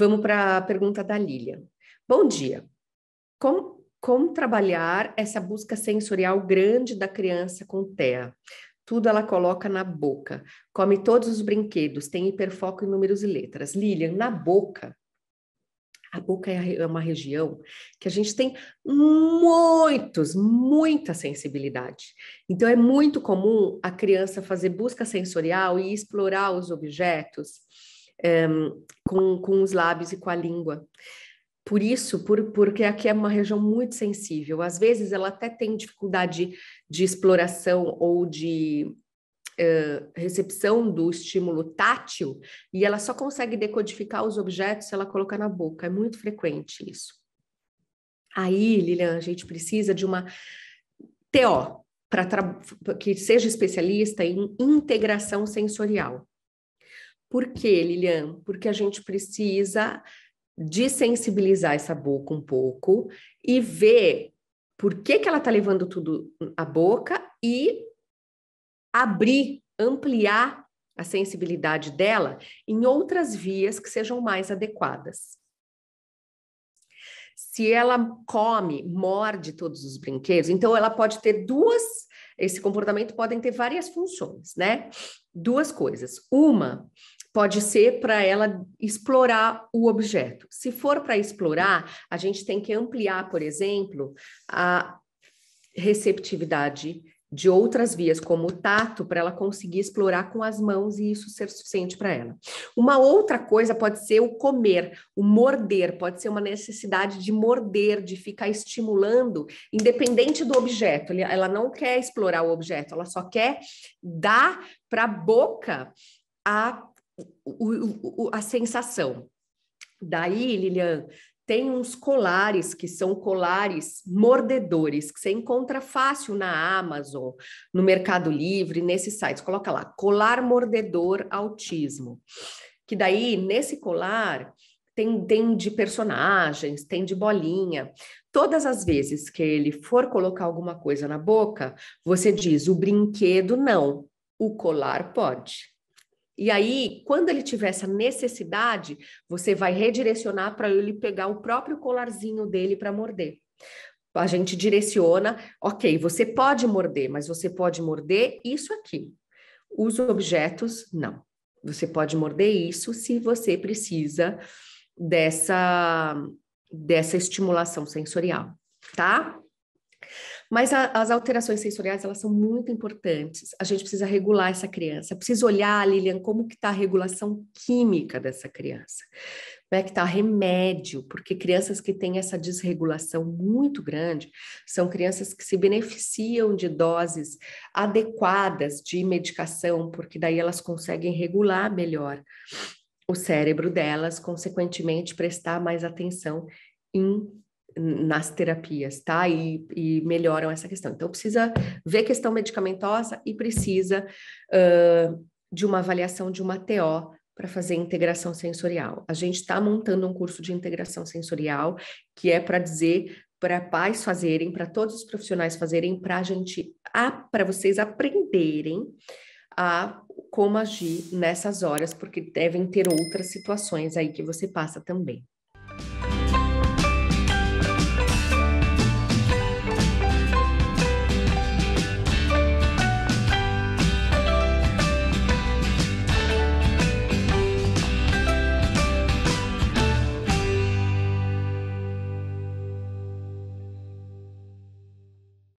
Vamos para a pergunta da Lilian. Bom dia. Como, como trabalhar essa busca sensorial grande da criança com TEA? Tudo ela coloca na boca, come todos os brinquedos, tem hiperfoco em números e letras. Lilian, na boca, a boca é, é uma região que a gente tem muitos, muita sensibilidade. Então é muito comum a criança fazer busca sensorial e explorar os objetos um, ehm, com, com os lábios e com a língua. Por isso, por, porque aqui é uma região muito sensível. Às vezes ela até tem dificuldade de, exploração ou de uh, recepção do estímulo tátil, e ela só consegue decodificar os objetos se ela colocar na boca. É muito frequente isso. Aí, Lilian, a gente precisa de uma TO, para que seja especialista em integração sensorial. Por quê, Lilian? Porque a gente precisa desensibilizar essa boca um pouco e ver por que, que ela está levando tudo à boca e abrir, ampliar a sensibilidade dela em outras vias que sejam mais adequadas. Se ela come, morde todos os brinquedos, então ela pode ter duas, esse comportamento pode ter várias funções, né? Duas coisas. Uma pode ser para ela explorar o objeto. Se for para explorar, a gente tem que ampliar, por exemplo, a receptividade de outras vias, como o tato, para ela conseguir explorar com as mãos e isso ser suficiente para ela. Uma outra coisa pode ser o comer, o morder, pode ser uma necessidade de morder, de ficar estimulando, independente do objeto. Ela não quer explorar o objeto, ela só quer dar para a boca a o, o, a sensação. Daí, Lilian, tem uns colares que são colares mordedores que você encontra fácil na Amazon, no Mercado Livre, nesses sites. Coloca lá, colar mordedor autismo. Que daí, nesse colar, tem, tem de personagens, tem de bolinha. Todas as vezes que ele for colocar alguma coisa na boca, você diz: o brinquedo não, o colar pode. E aí, quando ele tiver essa necessidade, você vai redirecionar para ele pegar o próprio colarzinho dele para morder. A gente direciona, ok, você pode morder, mas você pode morder isso aqui. Os objetos, não. Você pode morder isso se você precisa dessa, dessa estimulação sensorial, tá? Mas a, as alterações sensoriais, elas são muito importantes. A gente precisa regular essa criança. Precisa olhar, Lilian, como que está a regulação química dessa criança. Como é né, que está remédio? Porque crianças que têm essa desregulação muito grande são crianças que se beneficiam de doses adequadas de medicação, porque daí elas conseguem regular melhor o cérebro delas, consequentemente prestar mais atenção em nas terapias, tá? E, e, melhoram essa questão. Então, precisa ver questão medicamentosa e precisa uh, de uma avaliação de uma TO para fazer integração sensorial. A gente está montando um curso de integração sensorial que é para dizer para pais fazerem, para todos os profissionais fazerem, para a gente, para vocês aprenderem a como agir nessas horas, porque devem ter outras situações aí que você passa também.